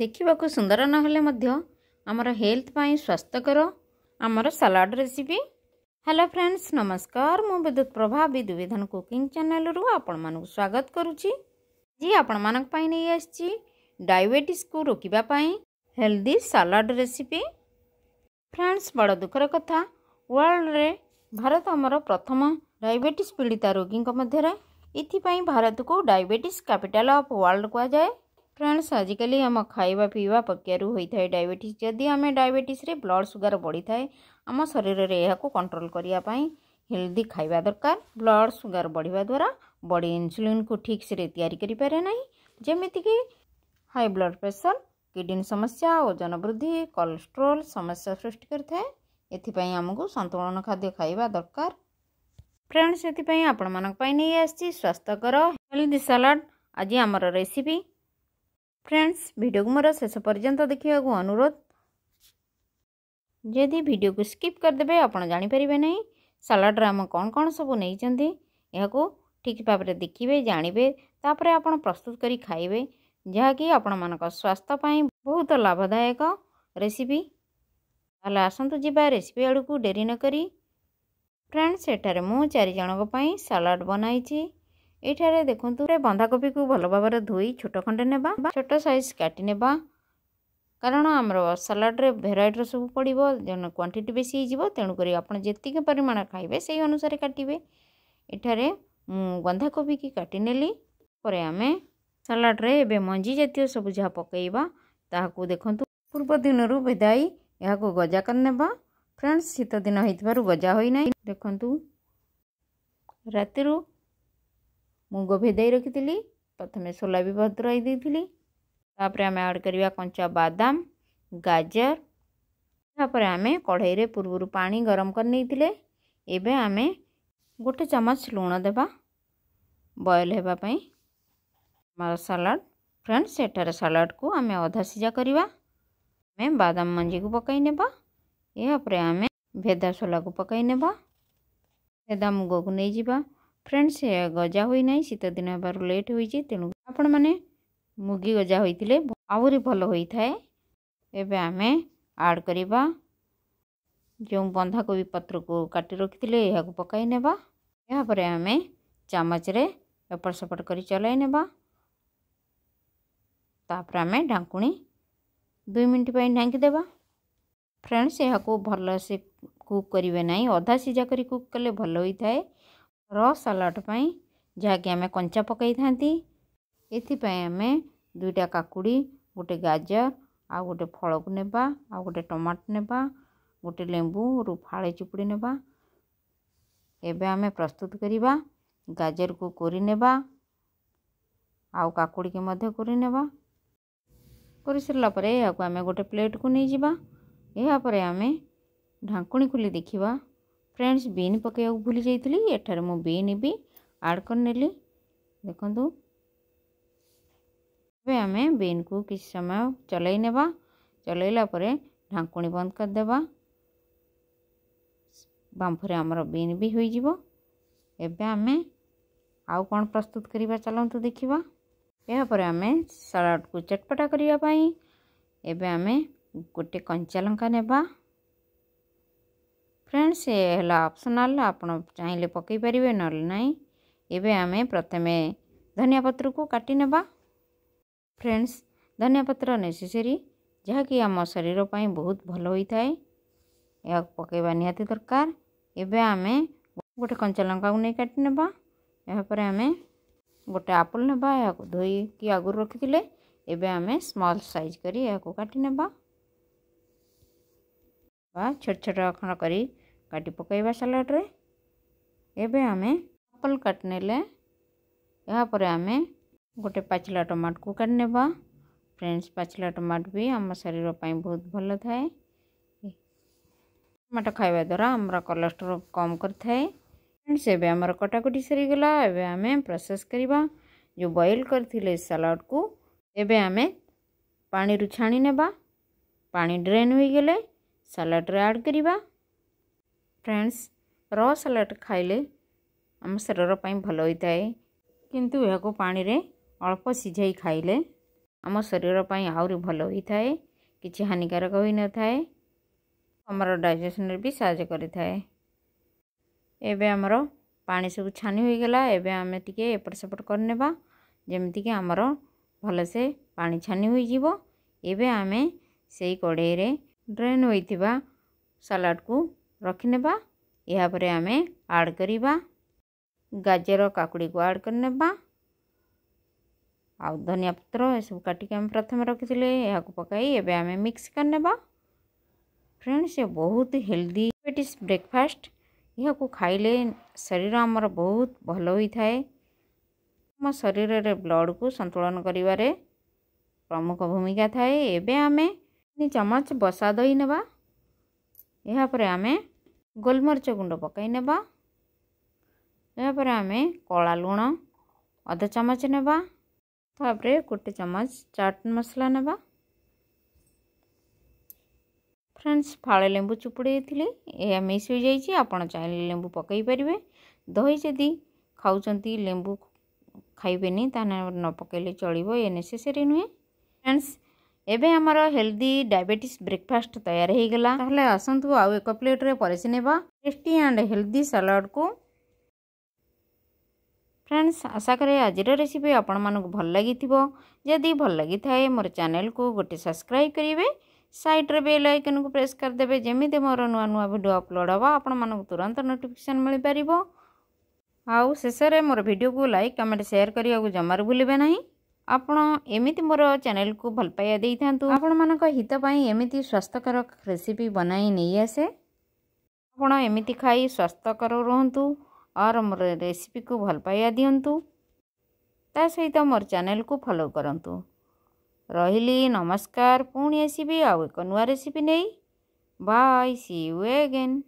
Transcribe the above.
देखा सुंदर नमर हेल्थपी स्वास्थ्यकर आमर सालाड रेसीपी हेलो फ्रेंड्स नमस्कार मुझे विद्युत प्रभा विधुविधन कुकिंग चेल रु आपण मान स्वागत करुच्ची आपण मानी नहीं आयबेट रोक हेल्दी सालाड रेसीपी फ्रेंड्स बड़ दुखर कथा वर्ल्ड में भारत आम प्रथम डायबेटिस पीड़िता रोगी इंथपाई भारत को डायबेटिस कैपिटल ऑफ वर्ल्ड कह जाए फ्रेंड्स आजिकल आम खावा पीवा होता है डायबेट जदि आम डायबेटिस ब्लड सुगार बढ़ी थाए आम शरीर में यह कंट्रोल करने हेल्दी खावा दरकार ब्लड सुगार बढ़िया द्वारा बड़ी इनसुलीन को ठीक से पारे ना जमीक हाई ब्लड प्रेसर किडनी समस्या ओजन वृद्धि कोलेस्ट्रोल समस्या सृष्टि करेंपाई आमको सतुलन खाद्य खावा दरकार फ्रेंड्स ये आपण मानी आस्थ्यकर हेल्दी सालाड आज आमर रेसीपी ଫ୍ରେଣ୍ଡସ୍ ଭିଡ଼ିଓକୁ ମୋର ଶେଷ ପର୍ଯ୍ୟନ୍ତ ଦେଖିବାକୁ ଅନୁରୋଧ ଯଦି ଭିଡ଼ିଓକୁ ସ୍କିପ୍ କରିଦେବେ ଆପଣ ଜାଣିପାରିବେ ନାହିଁ ସାଲାଡ଼ରେ ଆମ କ'ଣ କ'ଣ ସବୁ ନେଇଛନ୍ତି ଏହାକୁ ଠିକ୍ ଭାବରେ ଦେଖିବେ ଜାଣିବେ ତାପରେ ଆପଣ ପ୍ରସ୍ତୁତ କରି ଖାଇବେ ଯାହାକି ଆପଣମାନଙ୍କ ସ୍ୱାସ୍ଥ୍ୟ ପାଇଁ ବହୁତ ଲାଭଦାୟକ ରେସିପି ତାହେଲେ ଆସନ୍ତୁ ଯିବା ରେସିପି ଆଡ଼କୁ ଡେରି ନକରି ଫ୍ରେଣ୍ଡସ୍ ଏଠାରେ ମୁଁ ଚାରିଜଣଙ୍କ ପାଇଁ ସାଲାଡ଼ ବନାଇଛି ଏଠାରେ ଦେଖନ୍ତୁ ବନ୍ଧାକୋବିକୁ ଭଲ ଭାବରେ ଧୋଇ ଛୋଟ ଖଣ୍ଡେ ନେବା ଛୋଟ ସାଇଜ୍ କାଟି ନେବା କାରଣ ଆମର ସାଲାଡ଼ରେ ଭେରାଇଟିର ସବୁ ପଡ଼ିବ ଜଣେ କ୍ୱାଣ୍ଟିଟି ବେଶୀ ହେଇଯିବ ତେଣୁକରି ଆପଣ ଯେତିକି ପରିମାଣ ଖାଇବେ ସେହି ଅନୁସାରେ କାଟିବେ ଏଠାରେ ମୁଁ ବନ୍ଧାକୋବିକି କାଟିନେଲି ପରେ ଆମେ ସାଲାଡ଼ରେ ଏବେ ମଞ୍ଜି ଜାତୀୟ ସବୁ ଯାହା ପକାଇବା ତାହାକୁ ଦେଖନ୍ତୁ ପୂର୍ବ ଦିନରୁ ଭେଦାଇ ଏହାକୁ ଗଜା କରିନେବା ଫ୍ରେଣ୍ଡସ୍ ଶୀତ ଦିନ ହେଇଥିବାରୁ ଗଜା ହୋଇନାହିଁ ଦେଖନ୍ତୁ ରାତିରୁ मुग भेदाई रखी थी प्रथम सोला भी भद्रईदी तापर आम एड कंचा बादाम गाजर तापर आम कढ़ई में पूर्वर पा गरम कर नहीं आम गोटे चमच लुण देवा बयल होगापी सालाड फ्रेंड्स सेठार सालाड को आम अधा सीझा करवा बादाम मंजी को पकई नेबा यापर आम भेदा सोला को पकईने भेदा मुग को नहीं जावा फ्रेंड्स गजा होना शीत दिन हमारे लेट हो तेणु आपण मैंने मुगी गजा होते आहरी भल होता है आम आड करवा जो बंधाकोबी पत्र को काट रखी यह पकने आम चमचरे एपट सपट कर चलने तापर आम ढाकु दुई मिनट ढाकिदे फ्रेंड्स यह भलसे कुक करेंगे ना अधा सीझा कर कुक कले भल होता है रलाडपाई जहाँकि आम कंचा पकई आमे दुईटा काकुड़ी गोटे गाजर आ गोटे फल को नेबा आ गोटे टमाटो ने गोटे लेंबू रू फा चुपुड़ी नेबा एबे आमे प्रस्तुत करवा गाजर को कोरी नेबा आउ के मध्य कोरी नेबा गोटे प्लेट को नहीं जावा यापर आम ढाकुणी खुली देखा फ्रेंड्स बीन पकवा भूली जाइली एटार मु बीन भी आड करने देखे आम बीन को किसी समय चल चल ढाकुणी बंद करदे बांफरे आम बीन भी हो आम आउ कौन प्रस्तुत करवा चलत देखा यापर आम सालाड को चटपटा करने गोटे कंचा लंका नेबा फ्रेंड्स ये अपसनाल आप चाहिए पकई पारे ना ये आम प्रथम धनिया पत्र को काटने फ्रेंड्स धनिया पत्र नेसेसरी कि आम शरीर पर बहुत भल होता है यह पकवा निहाती दरकार एवं आम गोटे कंचा लंका को नहीं काटने यापर आम गोटे आपल ने धोक आगु रखी थे एवं आम स्मल सैज करवा छोट छोट अखंड काटि सालाड्रे एवं आम आपल काट नापर आम गोटे पचला टमाटो को काट ने फ्रेंड्स पचला टमाटो भी आम शरीर पर बहुत भल थाए टमाटो खावा द्वारा आम कोलेट्रोल कम कर फ्रेंड्स एवं आम कटाकुटी सरगला एवं आम प्रोसेस करवा जो बइल कर सालाड को एवं आम पा छाणी ने पा ड्रेन हो गले सालाड रे ऐड करवा फ्रेंड्स र सालाड खाइले आम शरीर पर भल होता है किंतु यह पाने अल्प सीझे खाइले आम शरीर पर आहरी भल होता है कि हानिकारक हो न था आमर डाइजेसन भी साज सामर पानी सब छानी हो गला आम टे एपट सेपट कर जमीक आमर भलसे पा छानी हो आम से कड़े ड्रेन होता को रखने यापर आम आड करवा गाजर काकुड़ी को आड करने धनिया पतर यह सब काटिक प्रथम रखी यह पक आम मिक्स करने फ्रेंड्स ये बहुत हेल्दी डायबेटिस ब्रेकफास्ट यह खाइले शरीर आमर बहुत भल होता शरीर ब्लड को संतुलन प्रमुख भूमिका थाए एमें ଚାମଚ ବସା ଦହି ନେବା ଏହାପରେ ଆମେ ଗୋଲମରିଚ ଗୁଣ୍ଡ ପକାଇ ନେବା ଏହାପରେ ଆମେ କଳା ଲୁଣ ଅଧ ଚାମଚ ନେବା ତାପରେ ଗୋଟେ ଚାମଚ ଚାଟ୍ ମସଲା ନେବା ଫ୍ରେଣ୍ଡସ୍ ଫାଳେ ଲେମ୍ବୁ ଚୁପୁଡ଼ି ଦେଇଥିଲି ଏହା ମିସ୍ ହୋଇଯାଇଛି ଆପଣ ଚାହିଁଲେ ଲେମ୍ବୁ ପକାଇ ପାରିବେ ଦହି ଯଦି ଖାଉଛନ୍ତି ଲେମ୍ବୁ ଖାଇବେନି ତାହେଲେ ନ ପକାଇଲେ ଚଳିବ ଏ ନେସେସରି ନୁହେଁ ଫ୍ରେଣ୍ଡସ୍ ଏବେ ଆମର ହେଲ୍ଦି ଡାଇବେଟିସ୍ ବ୍ରେକଫାଷ୍ଟ ତୟାର ହେଇଗଲା ତାହେଲେ ଆସନ୍ତୁ ଆଉ ଏକ ପ୍ଲେଟ୍ରେ ପରିସି ନେବା ଟେଷ୍ଟି ଆଣ୍ଡ ହେଲ୍ଦି ସାଲାଡ଼କୁ ଫ୍ରେଣ୍ଡସ୍ ଆଶା କରେ ଆଜିର ରେସିପି ଆପଣମାନଙ୍କୁ ଭଲ ଲାଗିଥିବ ଯଦି ଭଲ ଲାଗିଥାଏ ମୋର ଚ୍ୟାନେଲକୁ ଗୋଟେ ସବସ୍କ୍ରାଇବ୍ କରିବେ ସାଇଟ୍ରେ ବେଲ୍ ଆଇକନ୍କୁ ପ୍ରେସ୍ କରିଦେବେ ଯେମିତି ମୋର ନୂଆ ନୂଆ ଭିଡ଼ିଓ ଅପଲୋଡ଼ ହେବ ଆପଣମାନଙ୍କୁ ତୁରନ୍ତ ନୋଟିଫିକେସନ୍ ମିଳିପାରିବ ଆଉ ଶେଷରେ ମୋର ଭିଡ଼ିଓକୁ ଲାଇକ୍ କମେଣ୍ଟ ସେୟାର କରିବାକୁ ଜମାରୁ ଭୁଲିବେ ନାହିଁ ଆପଣ ଏମିତି ମୋର ଚ୍ୟାନେଲକୁ ଭଲ ପାଇବା ଦେଇଥାନ୍ତୁ ଆପଣମାନଙ୍କ ହିତ ପାଇଁ ଏମିତି ସ୍ୱାସ୍ଥ୍ୟକର ରେସିପି ବନାଇ ନେଇ ଆସେ ଆପଣ ଏମିତି ଖାଇ ସ୍ୱାସ୍ଥ୍ୟକର ରୁହନ୍ତୁ ଆର୍ ମୋର ରେସିପିକୁ ଭଲ ପାଇବା ଦିଅନ୍ତୁ ତା ସହିତ ମୋର ଚ୍ୟାନେଲକୁ ଫଲୋ କରନ୍ତୁ ରହିଲି ନମସ୍କାର ପୁଣି ଆସିବି ଆଉ ଏକ ନୂଆ ରେସିପି ନେଇ ବାଏ ସି ୟୁ ଏଗେନ୍